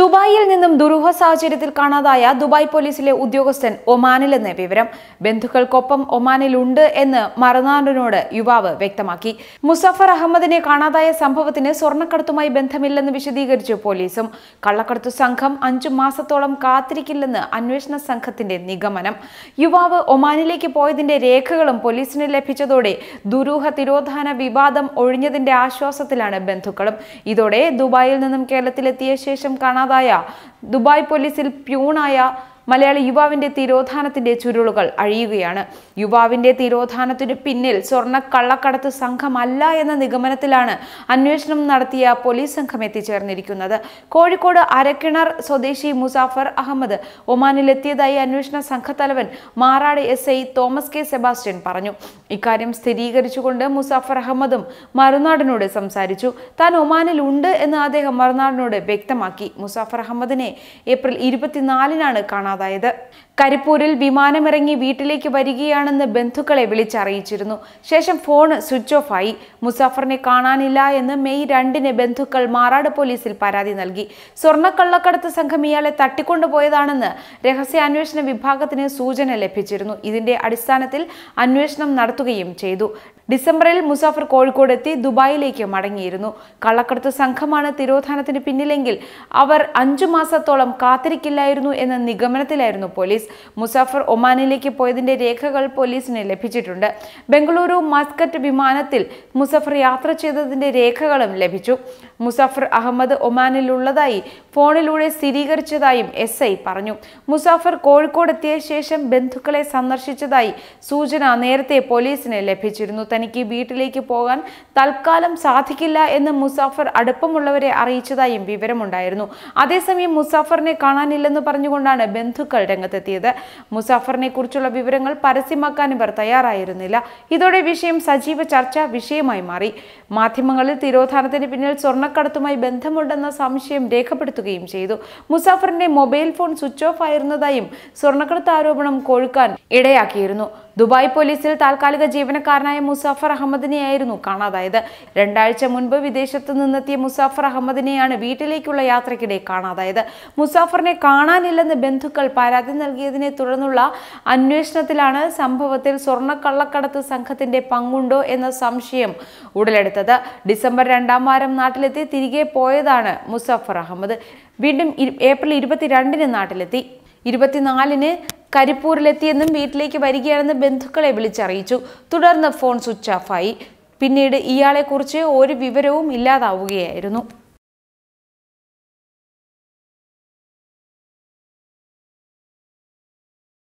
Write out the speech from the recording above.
ദുബായിൽ നിന്നും ദുരൂഹ സാഹചര്യത്തിൽ കാണാതായ ദുബായ് പോലീസിലെ ഉദ്യോഗസ്ഥൻ ഒമാനിലെന്ന് വിവരം ബന്ധുക്കൾക്കൊപ്പം ഒമാനിലുണ്ട് എന്ന് മറുനാടനോട് യുവാവ് വ്യക്തമാക്കി മുസഫർ അഹമ്മദിനെ കാണാതായ സംഭവത്തിന് സ്വർണ്ണക്കടത്തുമായി ബന്ധമില്ലെന്ന് വിശദീകരിച്ചു പോലീസും കള്ളക്കടത്തു സംഘം അഞ്ചു മാസത്തോളം കാത്തിരിക്കില്ലെന്ന് അന്വേഷണ സംഘത്തിന്റെ നിഗമനം യുവാവ് ഒമാനിലേക്ക് പോയതിന്റെ രേഖകളും പോലീസിന് ലഭിച്ചതോടെ ദുരൂഹ തിരോധാന വിവാദം ഒഴിഞ്ഞതിന്റെ ആശ്വാസത്തിലാണ് ബന്ധുക്കളും ഇതോടെ ദുബായിൽ നിന്നും കേരളത്തിലെത്തിയ ശേഷം കാണാതെ കാണാതായ ദുബായ് പോലീസിൽ പ്യൂണായ മലയാളി യുവാവിന്റെ തിരോധാനത്തിന്റെ ചുരുളുകൾ അഴിയുകയാണ് യുവാവിന്റെ തിരോധാനത്തിന് പിന്നിൽ സ്വർണ്ണ കള്ളക്കടത്ത് സംഘമല്ല എന്ന നിഗമനത്തിലാണ് അന്വേഷണം നടത്തിയ പോലീസ് സംഘം എത്തിച്ചേർന്നിരിക്കുന്നത് കോഴിക്കോട് അരക്കിണർ സ്വദേശി മുസാഫർ അഹമ്മദ് ഒമാനിലെത്തിയതായി അന്വേഷണ സംഘത്തലവൻ Marad S I Thomas K Sebastian പറഞ്ഞു ഇക്കാര്യം സ്ഥിരീകരിച്ചുകൊണ്ട് മുസാഫർ അഹമ്മദും മറുനാടിനോട് സംസാരിച്ചു താൻ ഒമാനിൽ ഉണ്ട് എന്ന് അദ്ദേഹം മറുനാടിനോട് വ്യക്തമാക്കി മുസാഫർ അഹമ്മദിനെ ഏപ്രിൽ ഇരുപത്തിനാലിനാണ് കാണാതെ അതായത് കരിപ്പൂരിൽ വിമാനമിറങ്ങി വീട്ടിലേക്ക് വരികയാണെന്ന് ബന്ധുക്കളെ വിളിച്ചറിയിച്ചിരുന്നു ശേഷം ഫോൺ സ്വിച്ച് ഓഫ് ആയി മുസാഫറിനെ കാണാനില്ല എന്ന് മെയ് രണ്ടിന് ബന്ധുക്കൾ മാറാട് പോലീസിൽ പരാതി നൽകി സ്വർണ്ണക്കള്ളക്കടത്ത് സംഘം ഇയാളെ തട്ടിക്കൊണ്ടുപോയതാണെന്ന് രഹസ്യാന്വേഷണ വിഭാഗത്തിന് സൂചന ലഭിച്ചിരുന്നു ഇതിന്റെ അടിസ്ഥാനത്തിൽ അന്വേഷണം നടത്തുകയും ചെയ്തു ഡിസംബറിൽ മുസാഫർ കോഴിക്കോട് എത്തി ദുബായിലേക്ക് മടങ്ങിയിരുന്നു കള്ളക്കടത്ത് സംഘമാണ് തിരോധാനത്തിന് പിന്നിലെങ്കിൽ അവർ അഞ്ചു മാസത്തോളം കാത്തിരിക്കില്ലായിരുന്നു എന്ന നിഗമനത്തിൽ സ്ഥാനത്തിലായിരുന്നു പോലീസ് മുസാഫർ ഒമാനിലേക്ക് പോയതിന്റെ രേഖകൾ പോലീസിന് ലഭിച്ചിട്ടുണ്ട് ബംഗളൂരു മസ്കറ്റ് വിമാനത്തിൽ മുസഫർ യാത്ര ചെയ്തതിന്റെ രേഖകളും ലഭിച്ചു മുസാഫർ അഹമ്മദ് ഒമാനിലുള്ളതായി ഫോണിലൂടെ സ്ഥിരീകരിച്ചതായും എസ് പറഞ്ഞു മുസാഫർ കോഴിക്കോട് എത്തിയ ശേഷം ബന്ധുക്കളെ സന്ദർശിച്ചതായി സൂചന നേരത്തെ പോലീസിന് ലഭിച്ചിരുന്നു തനിക്ക് വീട്ടിലേക്ക് പോകാൻ തൽക്കാലം സാധിക്കില്ല എന്ന് മുസാഫർ അടുപ്പമുള്ളവരെ അറിയിച്ചതായും വിവരമുണ്ടായിരുന്നു അതേസമയം മുസാഫറിനെ കാണാനില്ലെന്ന് പറഞ്ഞുകൊണ്ടാണ് ബന്ധു ബന്ധുക്കൾ രംഗത്തെത്തിയത് മുസാഫറിനെ കുറിച്ചുള്ള വിവരങ്ങൾ പരസ്യമാക്കാൻ ഇവർ തയ്യാറായിരുന്നില്ല ഇതോടെ വിഷയം സജീവ ചർച്ച വിഷയമായി മാറി മാധ്യമങ്ങളിൽ തിരോധാനത്തിന് പിന്നിൽ സ്വർണ്ണക്കടത്തുമായി ബന്ധമുണ്ടെന്ന സംശയം രേഖപ്പെടുത്തുകയും ചെയ്തു മുസാഫറിന്റെ മൊബൈൽ ഫോൺ സ്വിച്ച് ഓഫ് ആയിരുന്നതായും സ്വർണ്ണക്കടത്ത് ആരോപണം കൊഴുക്കാൻ ഇടയാക്കിയിരുന്നു ദുബായ് പോലീസിൽ താൽക്കാലിക ജീവനക്കാരനായ മുസാഫർ അഹമ്മദിനെയായിരുന്നു കാണാതായത് രണ്ടാഴ്ച മുൻപ് വിദേശത്ത് നിന്നെത്തിയ മുസാഫർ അഹമ്മദിനെയാണ് വീട്ടിലേക്കുള്ള യാത്രയ്ക്കിടെ കാണാതായത് മുസാഫറിനെ കാണാനില്ലെന്ന് ബന്ധുക്കൾ പരാതി നൽകിയതിനെ തുടർന്നുള്ള അന്വേഷണത്തിലാണ് സംഭവത്തിൽ സ്വർണ്ണക്കള്ളക്കടത്ത് സംഘത്തിന്റെ പങ്കുണ്ടോ എന്ന സംശയം ഉടലെടുത്തത് ഡിസംബർ രണ്ടാം വാരം നാട്ടിലെത്തി തിരികെ പോയതാണ് മുസാഫർ അഹമ്മദ് വീണ്ടും ഏപ്രിൽ ഇരുപത്തിരണ്ടിന് നാട്ടിലെത്തി ഇരുപത്തിനാലിന് കരിപ്പൂരിലെത്തിയെന്നും വീട്ടിലേക്ക് വരികയാണെന്ന് ബന്ധുക്കളെ വിളിച്ചറിയിച്ചു തുടർന്ന് ഫോൺ സ്വിച്ച് ഓഫായി പിന്നീട് ഇയാളെക്കുറിച്ച് ഒരു വിവരവും ഇല്ലാതാവുകയായിരുന്നു